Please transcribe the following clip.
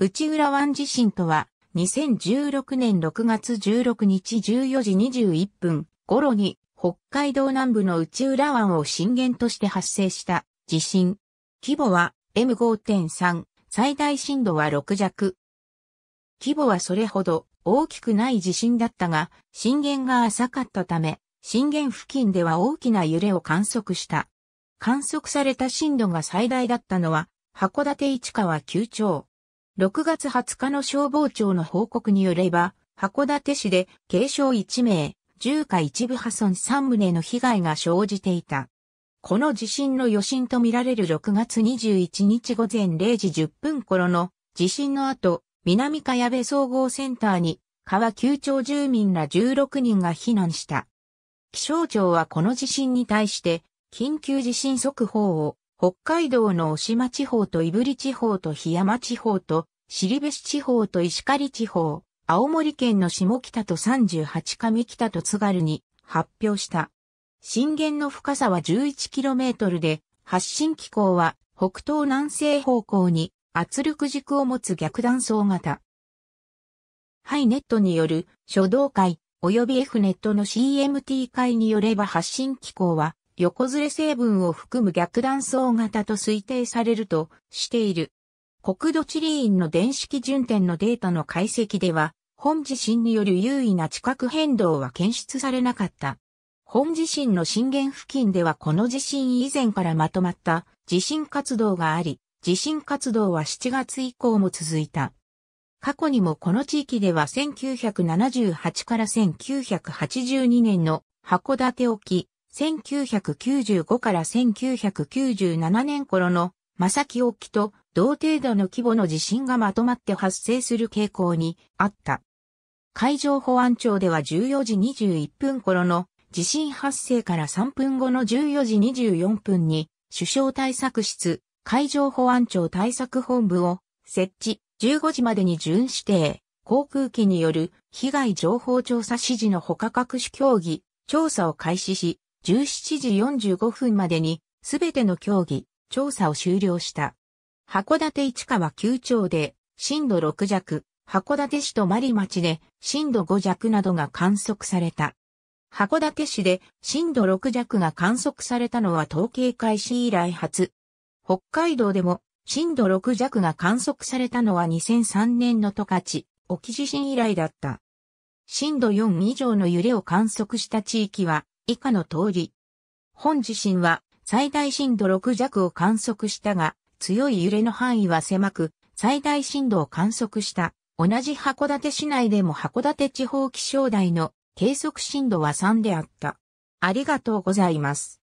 内浦湾地震とは、2016年6月16日14時21分頃に、北海道南部の内浦湾を震源として発生した地震。規模は M5.3、最大震度は6弱。規模はそれほど大きくない地震だったが、震源が浅かったため、震源付近では大きな揺れを観測した。観測された震度が最大だったのは、函館市川9町、6月20日の消防庁の報告によれば、函館市で軽傷1名、住家一部破損3棟の被害が生じていた。この地震の余震とみられる6月21日午前0時10分頃の地震の後、南茅部総合センターに川旧町住民ら16人が避難した。気象庁はこの地震に対して緊急地震速報を北海道の渡島地方と胆振地方と檜山地方とシリベシ地方と石狩地方、青森県の下北と38上北と津軽に発表した。震源の深さは 11km で、発震機構は北東南西方向に圧力軸を持つ逆断層型。ハイネットによる初動会及び F ネットの CMT 会によれば発信機構は横ずれ成分を含む逆断層型と推定されるとしている。国土地理院の電子基準点のデータの解析では、本地震による優位な地殻変動は検出されなかった。本地震の震源付近ではこの地震以前からまとまった地震活動があり、地震活動は7月以降も続いた。過去にもこの地域では1978から1982年の函館沖、1995から1997年頃の正木沖と同程度の規模の地震がまとまって発生する傾向にあった。海上保安庁では14時21分頃の地震発生から3分後の14時24分に首相対策室海上保安庁対策本部を設置15時までに準指定航空機による被害情報調査指示のほか各種協議調査を開始し17時45分までにすべての協議調査を終了した。函館市川9町で震度6弱、函館市とマリ町で震度5弱などが観測された。函館市で震度6弱が観測されたのは統計開始以来初。北海道でも震度6弱が観測されたのは2003年の十勝、沖地震以来だった。震度4以上の揺れを観測した地域は以下の通り。本地震は最大震度6弱を観測したが、強い揺れの範囲は狭く、最大震度を観測した。同じ函館市内でも函館地方気象台の計測震度は3であった。ありがとうございます。